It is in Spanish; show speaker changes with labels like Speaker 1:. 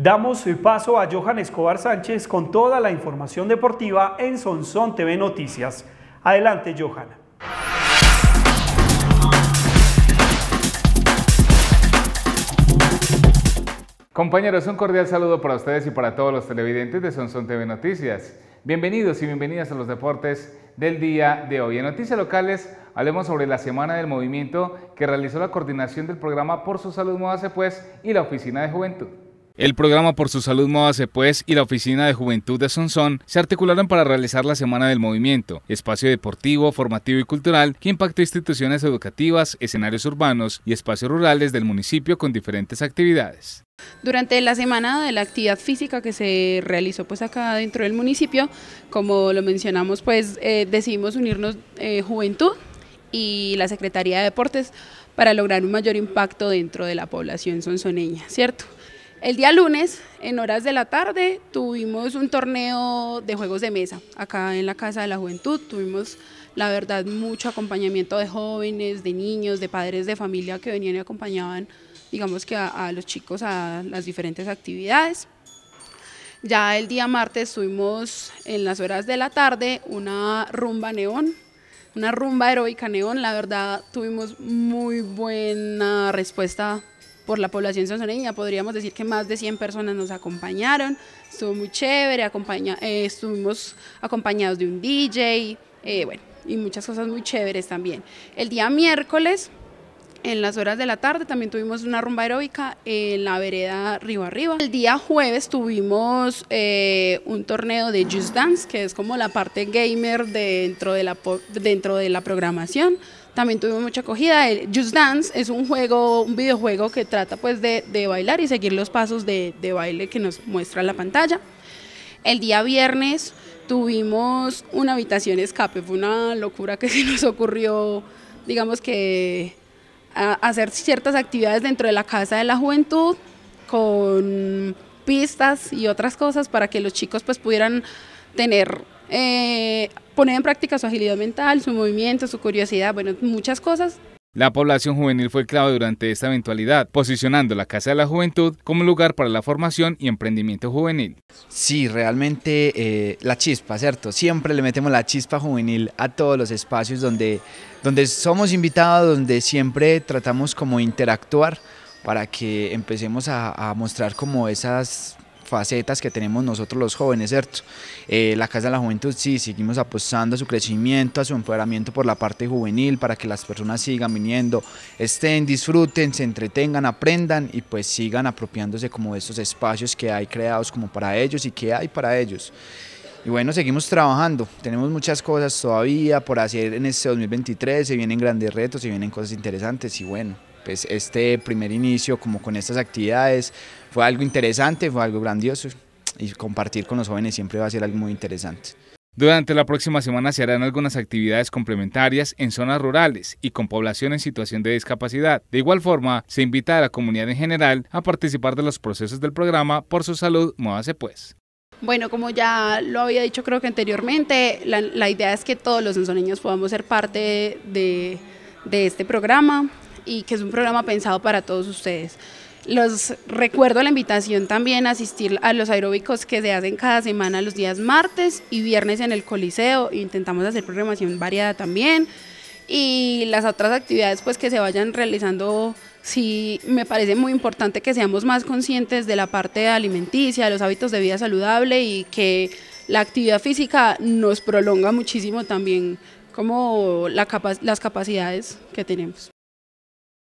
Speaker 1: Damos el paso a Johan Escobar Sánchez con toda la información deportiva en Sonsón TV Noticias. Adelante, Johan.
Speaker 2: Compañeros, un cordial saludo para ustedes y para todos los televidentes de Sonsón TV Noticias. Bienvenidos y bienvenidas a los deportes del día de hoy. En Noticias Locales hablemos sobre la Semana del Movimiento que realizó la coordinación del programa Por su Salud Moda pues y la Oficina de Juventud. El programa Por su Salud Móvase Pues y la Oficina de Juventud de Sonsón se articularon para realizar la Semana del Movimiento, espacio deportivo, formativo y cultural que impactó instituciones educativas, escenarios urbanos y espacios rurales del municipio con diferentes actividades.
Speaker 3: Durante la semana de la actividad física que se realizó pues acá dentro del municipio, como lo mencionamos pues eh, decidimos unirnos eh, Juventud y la Secretaría de Deportes para lograr un mayor impacto dentro de la población sonsoneña, ¿cierto? El día lunes, en horas de la tarde, tuvimos un torneo de juegos de mesa acá en la Casa de la Juventud. Tuvimos, la verdad, mucho acompañamiento de jóvenes, de niños, de padres de familia que venían y acompañaban, digamos que a, los chicos a las diferentes actividades. Ya el día martes tuvimos en las horas de la tarde una rumba neón, una rumba heroica neón. La verdad, tuvimos muy buena respuesta por la población sonorense Podríamos decir que más de 100 personas nos acompañaron. Estuvo muy chévere, acompaña, eh, estuvimos acompañados de un DJ, eh, bueno, y muchas cosas muy chéveres también. El día miércoles en las horas de la tarde también tuvimos una rumba aeróbica en la vereda Río Arriba. El día jueves tuvimos eh, un torneo de Just Dance, que es como la parte gamer dentro de la, dentro de la programación. También tuvimos mucha acogida. El Just Dance es un juego, un videojuego que trata pues de, de bailar y seguir los pasos de, de baile que nos muestra la pantalla. El día viernes tuvimos una habitación escape, fue una locura que se nos ocurrió, digamos que hacer ciertas actividades dentro de la Casa de la Juventud con pistas y otras cosas para que los chicos pues pudieran tener, eh, poner en práctica su agilidad mental, su movimiento, su curiosidad, bueno, muchas cosas
Speaker 2: la población juvenil fue clave durante esta eventualidad, posicionando la Casa de la Juventud como lugar para la formación
Speaker 1: y emprendimiento juvenil. Sí, realmente eh, la chispa, ¿cierto? Siempre le metemos la chispa juvenil a todos los espacios donde, donde somos invitados, donde siempre tratamos como interactuar para que empecemos a, a mostrar como esas facetas que tenemos nosotros los jóvenes, ¿cierto? Eh, la Casa de la Juventud sí, seguimos apostando a su crecimiento, a su empoderamiento por la parte juvenil, para que las personas sigan viniendo, estén, disfruten, se entretengan, aprendan y pues sigan apropiándose como de estos espacios que hay creados como para ellos y que hay para ellos. Y bueno, seguimos trabajando, tenemos muchas cosas todavía por hacer en este 2023, se vienen grandes retos, se vienen cosas interesantes y bueno, pues, este primer inicio como con estas actividades fue algo interesante, fue algo grandioso y compartir con los jóvenes siempre va a ser algo muy interesante. Durante la próxima
Speaker 2: semana se harán algunas actividades complementarias en zonas rurales y con población en situación de discapacidad. De igual forma, se invita a la comunidad en general a participar de los procesos del programa Por su Salud, muévase Pues.
Speaker 3: Bueno, como ya lo había dicho creo que anteriormente, la, idea es que todos los ensoneños podamos ser parte de, de este programa y que es un programa pensado para todos ustedes. Los recuerdo la invitación también a asistir a los aeróbicos que se hacen cada semana los días martes y viernes en el Coliseo. Intentamos hacer programación variada también. Y las otras actividades pues que se vayan realizando, sí me parece muy importante que seamos más conscientes de la parte alimenticia, de los hábitos de vida saludable y que la actividad física nos prolonga muchísimo también como la las capacidades que tenemos.